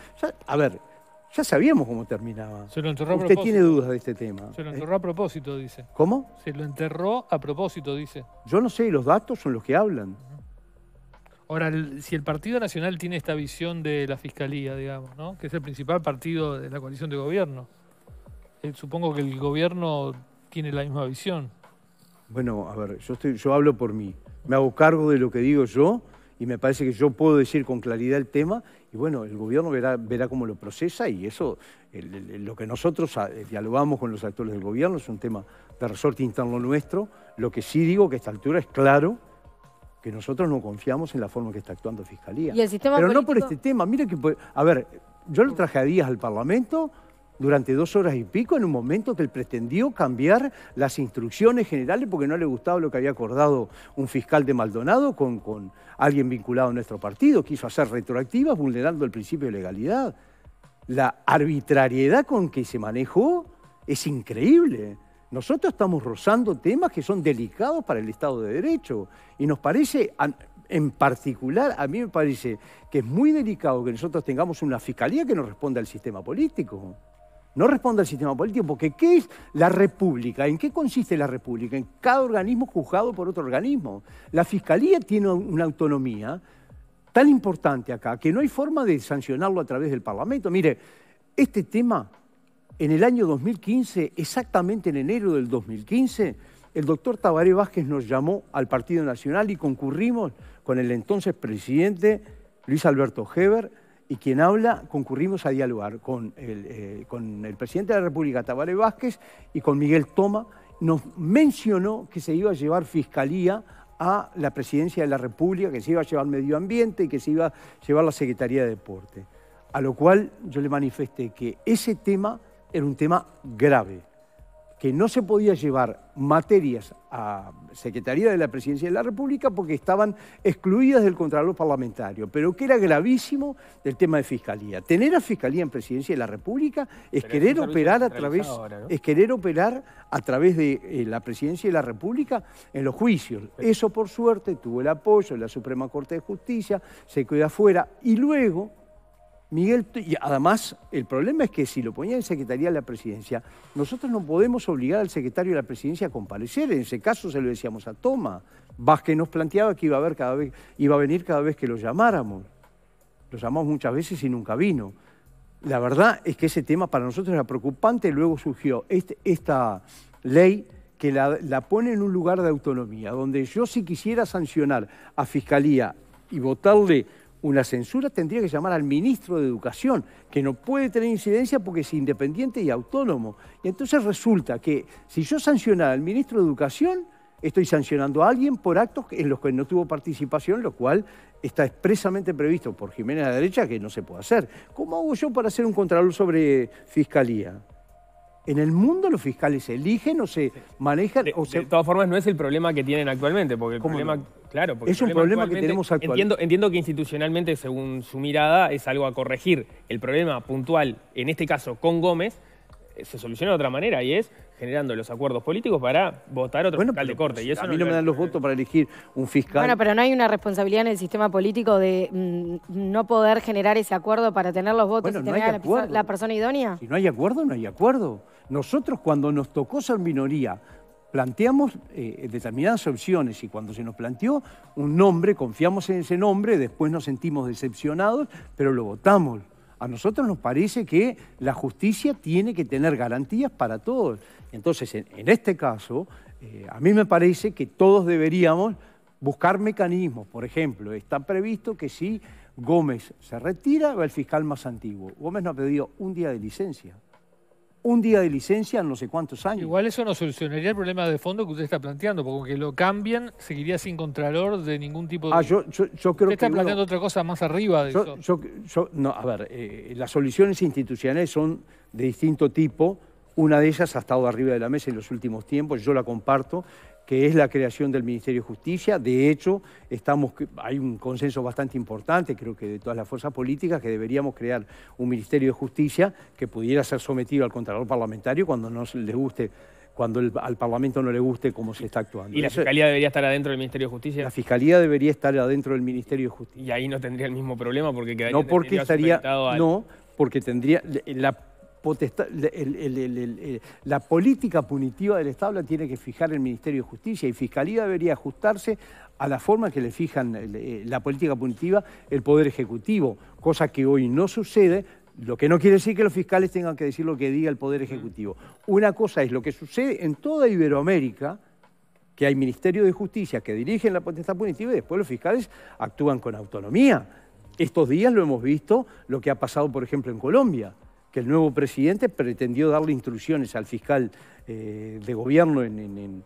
Speaker 2: a ver, ya sabíamos cómo terminaba. Se Usted tiene dudas de este tema.
Speaker 5: Se lo eh, enterró a propósito, dice. ¿Cómo? Se lo enterró a propósito, dice.
Speaker 2: Yo no sé, los datos son los que hablan.
Speaker 5: Ahora, si el Partido Nacional tiene esta visión de la Fiscalía, digamos, ¿no? que es el principal partido de la coalición de gobierno, eh, supongo que el gobierno tiene la misma visión.
Speaker 2: Bueno, a ver, yo, estoy, yo hablo por mí. Me hago cargo de lo que digo yo y me parece que yo puedo decir con claridad el tema y bueno, el gobierno verá, verá cómo lo procesa y eso, lo que nosotros ah, eh, dialogamos con los actores del gobierno es un tema de resorte interno nuestro. Lo que sí digo que a esta altura es claro que nosotros no confiamos en la forma en que está actuando Fiscalía. Pero no por este tema. Mira que, a ver, yo lo traje a días al Parlamento durante dos horas y pico en un momento que él pretendió cambiar las instrucciones generales porque no le gustaba lo que había acordado un fiscal de Maldonado con, alguien vinculado a nuestro partido. Quiso hacer retroactivas vulnerando el principio de legalidad. La arbitrariedad con que se manejó es increíble. Nosotros estamos rozando temas que son delicados para el Estado de Derecho y nos parece, en particular, a mí me parece que es muy delicado que nosotros tengamos una fiscalía que nos responda al sistema político no responde al sistema político, porque ¿qué es la república? ¿En qué consiste la república? En cada organismo juzgado por otro organismo. La fiscalía tiene una autonomía tan importante acá que no hay forma de sancionarlo a través del Parlamento. Mire, este tema, en el año 2015, exactamente en enero del 2015, el doctor Tabaré Vázquez nos llamó al Partido Nacional y concurrimos con el entonces presidente Luis Alberto Heber y quien habla, concurrimos a dialogar con el, eh, con el presidente de la República, Tabaré Vázquez, y con Miguel Toma, nos mencionó que se iba a llevar fiscalía a la presidencia de la República, que se iba a llevar medio ambiente y que se iba a llevar la Secretaría de Deporte. A lo cual yo le manifesté que ese tema era un tema grave, que no se podía llevar materias a Secretaría de la Presidencia de la República porque estaban excluidas del control Parlamentario, pero que era gravísimo del tema de Fiscalía. Tener a Fiscalía en Presidencia de la República es querer operar a través es querer operar a través de eh, la Presidencia de la República en los juicios. Eso por suerte tuvo el apoyo de la Suprema Corte de Justicia, se quedó afuera y luego Miguel, y además el problema es que si lo ponía en Secretaría de la Presidencia, nosotros no podemos obligar al secretario de la Presidencia a comparecer, en ese caso se lo decíamos a Toma, Vázquez nos planteaba que iba a, haber cada vez, iba a venir cada vez que lo llamáramos, lo llamamos muchas veces y nunca vino. La verdad es que ese tema para nosotros era preocupante, luego surgió este, esta ley que la pone en un lugar de autonomía, donde yo si quisiera sancionar a Fiscalía y votarle una censura tendría que llamar al ministro de Educación, que no puede tener incidencia porque es independiente y autónomo. Y entonces resulta que si yo sancionara al ministro de Educación, estoy sancionando a alguien por actos en los que no tuvo participación, lo cual está expresamente previsto por Jiménez de la derecha que no se puede hacer. ¿Cómo hago yo para hacer un contralor sobre fiscalía? En el mundo los fiscales se eligen o se manejan... De, o de
Speaker 1: todas formas, no es el problema que tienen actualmente, porque Claro, porque es un problema que tenemos actualmente. Entiendo, entiendo que institucionalmente, según su mirada, es algo a corregir. El problema puntual, en este caso con Gómez, eh, se soluciona de otra manera y es generando los acuerdos políticos para votar otro fiscal de corte. Y eso a mí no, me dan los votos para elegir un fiscal. Bueno, pero
Speaker 3: no hay una responsabilidad en el sistema político de mm, no poder generar ese acuerdo para tener los
Speaker 2: votos y tener a la, persona idónea. Si no hay acuerdo, no hay acuerdo. Nosotros cuando nos tocó ser minoría, planteamos eh, determinadas opciones y cuando se nos planteó un nombre, confiamos en ese nombre, después nos sentimos decepcionados, pero lo votamos. A nosotros nos parece que la justicia tiene que tener garantías para todos. Entonces, en, este caso, eh, a mí me parece que todos deberíamos buscar mecanismos. Por ejemplo, está previsto que si Gómez se retira, va el fiscal más antiguo. Gómez no ha pedido un día de licencia un día de licencia en no sé cuántos años. Igual
Speaker 5: eso no solucionaría el problema de fondo que usted está planteando, porque aunque lo cambien, seguiría sin contralor de ningún tipo de... Ah, yo,
Speaker 2: yo, usted está planteando otra cosa más arriba de eso. no, a ver, eh, las soluciones institucionales son de distinto tipo. Una de ellas ha estado arriba de la mesa en los últimos tiempos, yo la comparto, que es la creación del Ministerio de Justicia. De hecho, estamos, hay un consenso bastante importante, creo que de todas las fuerzas políticas, que deberíamos crear un Ministerio de Justicia que pudiera ser sometido al Contralor Parlamentario cuando no le guste cuando al Parlamento no le guste cómo se está actuando. ¿Y la Fiscalía
Speaker 1: debería estar adentro del Ministerio de Justicia? La
Speaker 2: Fiscalía debería estar adentro del Ministerio de Justicia.
Speaker 1: Y ahí no tendría el mismo problema porque quedaría... No porque estaría...
Speaker 2: No, porque tendría... La, la política punitiva del Estado la tiene que fijar el Ministerio de Justicia y Fiscalía debería ajustarse a la forma que le fijan eh, eh, la política punitiva el Poder Ejecutivo, cosa que hoy no sucede, lo que no quiere decir que los fiscales tengan que decir lo que diga el Poder Ejecutivo. Una cosa es lo que sucede en toda Iberoamérica, que hay Ministerio de Justicia que dirigen la potestad punitiva y después los fiscales actúan con autonomía. Estos días lo hemos visto, lo que ha pasado, por ejemplo, en Colombia que el nuevo presidente pretendió darle instrucciones al fiscal eh, de gobierno en, en,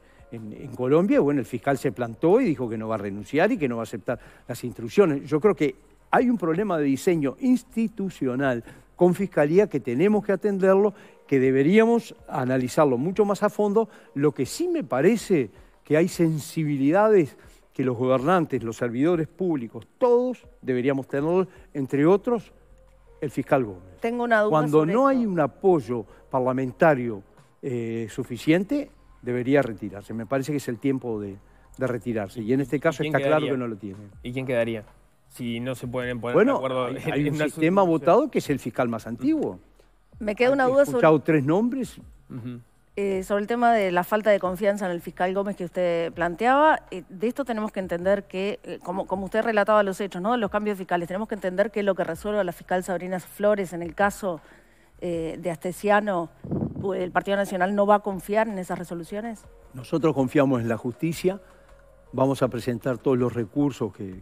Speaker 2: Colombia. Bueno, el fiscal se plantó y dijo que no va a renunciar y que no va a aceptar las instrucciones. Yo creo que hay un problema de diseño institucional con fiscalía que tenemos que atenderlo, que deberíamos analizarlo mucho más a fondo. Lo que sí me parece que hay sensibilidades que los gobernantes, los servidores públicos, todos deberíamos tener, entre otros, el fiscal Gómez.
Speaker 4: Tengo una duda. Cuando no
Speaker 2: hay un apoyo parlamentario eh, suficiente, debería retirarse. Me parece que es el tiempo de, retirarse. Y en este caso está claro que no lo tiene.
Speaker 1: ¿Y quién quedaría? Si no se pueden poner de acuerdo. Hay, un sistema votado
Speaker 2: que es el fiscal más antiguo.
Speaker 4: Me queda una duda He escuchado
Speaker 2: tres nombres.
Speaker 4: Eh, sobre el tema de la falta de confianza en el fiscal Gómez que usted planteaba, eh, de esto tenemos que entender que, eh, como, usted relataba los hechos, ¿no? los cambios fiscales, tenemos que entender que lo que resuelve la fiscal Sabrina Flores en el caso de Astesiano, pues, ¿el Partido Nacional no va a confiar en esas resoluciones?
Speaker 2: Nosotros confiamos en la justicia, vamos a presentar todos los recursos que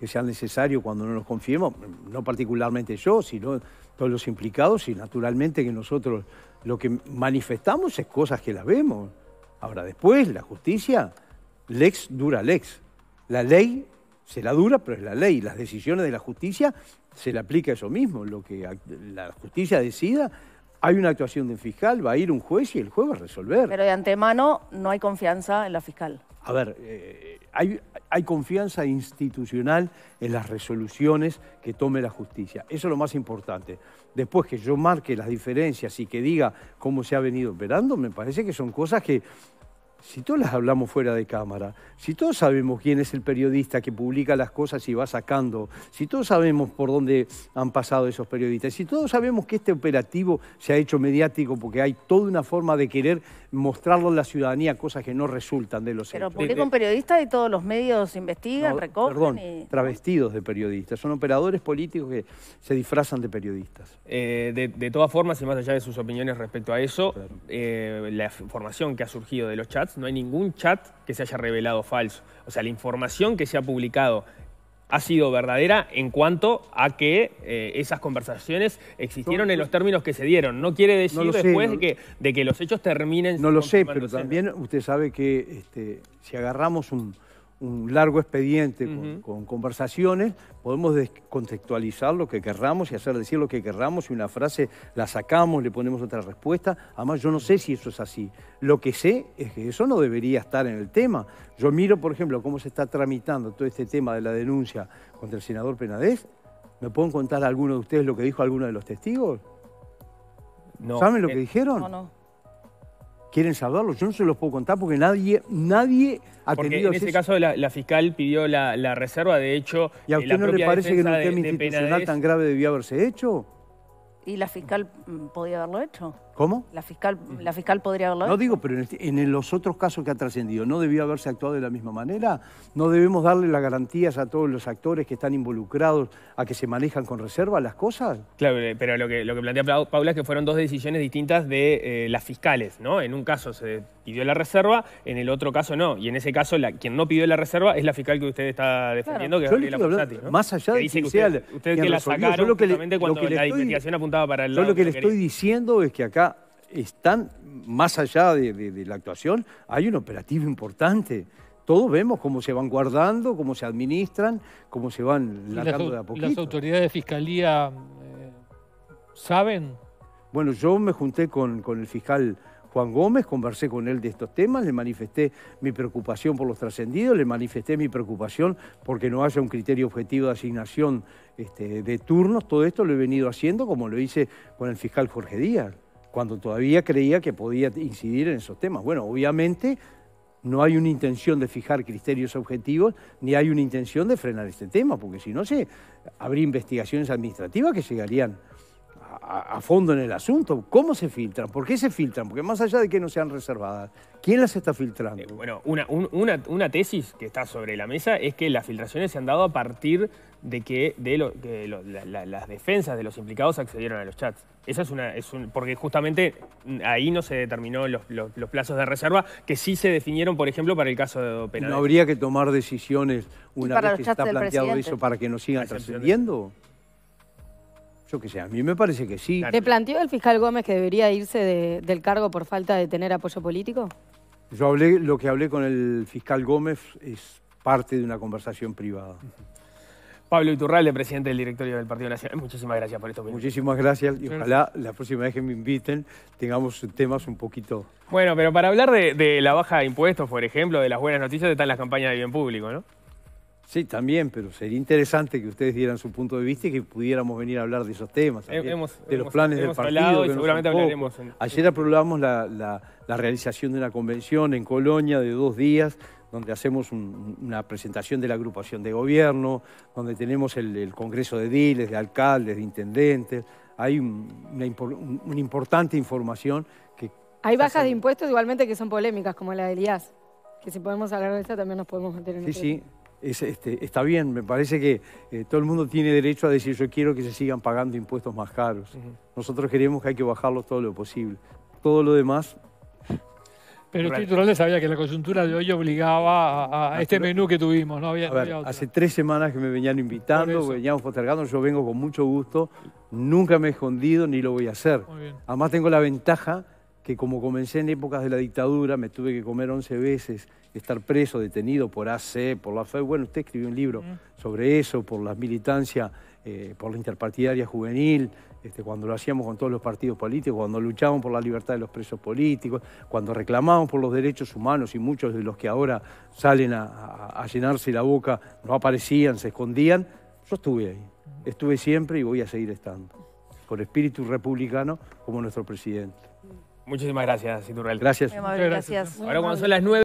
Speaker 2: que sean necesarios cuando no nos confiemos, no particularmente yo, sino todos los implicados y naturalmente que nosotros lo que manifestamos es cosas que las vemos. Ahora después, la justicia, lex dura lex. La ley se la dura, pero es la ley. Las decisiones de la justicia se le aplica a eso mismo. Lo que la justicia decida, hay una actuación de un fiscal, va a ir un juez y el juez va a resolver. Pero
Speaker 4: de antemano no hay confianza en la fiscal.
Speaker 2: A ver, eh, hay, hay confianza institucional en las resoluciones que tome la justicia. Eso es lo más importante. Después que yo marque las diferencias y que diga cómo se ha venido operando, me parece que son cosas que si todos las hablamos fuera de cámara, si todos sabemos quién es el periodista que publica las cosas y va sacando, si todos sabemos por dónde han pasado esos periodistas, si todos sabemos que este operativo se ha hecho mediático porque hay toda una forma de querer mostrarlo a la ciudadanía cosas que no resultan de los Pero hechos. Pero publica un
Speaker 4: periodista y todos los medios investigan, no, recogen Perdón,
Speaker 2: travestidos de periodistas, son operadores políticos que se disfrazan de periodistas.
Speaker 1: Eh, de, todas formas, y más allá de sus opiniones respecto a eso, eh, la información que ha surgido de los chats no hay ningún chat que se haya revelado falso. O sea, la información que se ha publicado ha sido verdadera en cuanto a que eh, esas conversaciones existieron en los términos que se dieron. No quiere decir después de, que, de que los hechos terminen. No lo sé, pero también
Speaker 2: usted sabe que este, si agarramos un, un largo expediente con, conversaciones, podemos descontextualizar lo que querramos y hacer decir lo que querramos, y una frase la sacamos, le ponemos otra respuesta. Además, yo no sé si eso es así. Lo que sé es que eso no debería estar en el tema. Yo miro, por ejemplo, cómo se está tramitando todo este tema de la denuncia contra el senador Penadez. ¿Me pueden contar a alguno de ustedes lo que dijo alguno de los testigos? ¿Saben lo eh, que dijeron? No, no quieren saberlo. Yo no se los puedo contar porque nadie, nadie ha porque tenido En ese
Speaker 1: caso la, fiscal pidió la, reserva, de hecho... ¿Y a eh, usted no le parece que un tema institucional tan
Speaker 2: grave debió haberse hecho?
Speaker 4: Y la fiscal mm, podía haberlo hecho. ¿Cómo? La fiscal, la fiscal podría haberlo No
Speaker 2: digo, pero en, este, los otros casos que ha trascendido, ¿no debió haberse actuado de la misma manera? ¿No debemos darle las garantías a todos los actores que están involucrados a que se manejan con reserva las cosas?
Speaker 1: Claro, eh, pero lo que, lo que plantea Paula es que fueron dos decisiones distintas de eh, las fiscales, ¿no? En un caso se pidió la reserva, en el otro caso no. Y en ese caso, la, quien no pidió la reserva es la fiscal que usted está
Speaker 2: defendiendo, que es Más allá de que, que usted, que la sacaron cuando la investigación apuntaba para el Yo lo que, le estoy diciendo es que acá están más allá de, la actuación, hay un operativo importante todos vemos cómo se van guardando, cómo se administran, cómo se van largando de a poquito. ¿Las
Speaker 5: autoridades de fiscalía eh,
Speaker 2: saben? Bueno, yo me junté con, el fiscal Juan Gómez, conversé con él de estos temas, le manifesté mi preocupación por los trascendidos, le manifesté mi preocupación porque no haya un criterio objetivo de asignación este, de turnos. Todo esto lo he venido haciendo como lo hice con el fiscal Jorge Díaz cuando todavía creía que podía incidir en esos temas. Bueno, obviamente no hay una intención de fijar criterios objetivos, ni hay una intención de frenar este tema, porque si no se habría investigaciones administrativas que llegarían a, fondo en el asunto. ¿Cómo se filtran? ¿Por qué se filtran? Porque más allá de que no sean reservadas, ¿quién las está filtrando? Eh, bueno,
Speaker 1: una, tesis que está sobre la mesa es que las filtraciones se han dado a partir de que, las defensas de los implicados accedieron a los chats es una. Es porque justamente mm, ahí no se determinó los, plazos de reserva que sí se definieron, por ejemplo, para el caso de penal. ¿No habría
Speaker 2: que tomar decisiones una vez que está planteado eso para que no sigan trascendiendo? Yo qué sé, a mí me parece que sí. ¿Te
Speaker 3: planteó el fiscal Gómez que debería irse del cargo por falta de tener apoyo político?
Speaker 2: Yo hablé, lo que hablé con el fiscal Gómez es parte de una conversación privada.
Speaker 1: Pablo Iturralde, presidente del directorio del Partido Nacional. Muchísimas gracias por esto. Muchísimas gracias y ojalá la
Speaker 2: próxima vez que me inviten tengamos temas un poquito...
Speaker 1: Bueno, pero para hablar de, la baja de impuestos, por ejemplo, de las buenas noticias, están las campañas de bien público, ¿no?
Speaker 2: Sí, también, pero sería interesante que ustedes dieran su punto de vista y que pudiéramos venir a hablar de esos temas, de los planes del partido. Ayer aprobamos la, la realización de una convención en Colonia de dos días donde hacemos una presentación de la agrupación de gobierno, donde tenemos el, Congreso de Diles, de alcaldes, de intendentes. Hay una, importante información que...
Speaker 3: Hay bajas de impuestos igualmente que son polémicas, como la de IAS. que si podemos hablar de esta también nos podemos meter en Sí, sí,
Speaker 2: este, está bien, me parece que eh, todo el mundo tiene derecho a decir yo quiero que se sigan pagando impuestos más caros. Nosotros queremos que hay que bajarlos todo lo posible. Todo lo demás
Speaker 5: pero el sabía que la coyuntura de hoy obligaba a, este menú que tuvimos, ¿no? hace
Speaker 2: tres semanas que me venían invitando, veníamos postergando, yo vengo con mucho gusto, nunca me he escondido ni lo voy a hacer. Además tengo la ventaja que como comencé en épocas de la dictadura, me tuve que comer 11 veces, estar preso, detenido por AC, por la FE. Bueno, usted escribió un libro sobre eso, por la militancia, eh, por la interpartidaria juvenil, este, cuando lo hacíamos con todos los partidos políticos, cuando luchábamos por la libertad de los presos políticos, cuando reclamábamos por los derechos humanos y muchos de los que ahora salen a, llenarse la boca no aparecían, se escondían, yo estuve ahí, estuve siempre y voy a seguir estando, con espíritu republicano como nuestro presidente. Muchísimas
Speaker 1: gracias, Iturrel. Gracias. gracias. Ahora cuando son las nueve.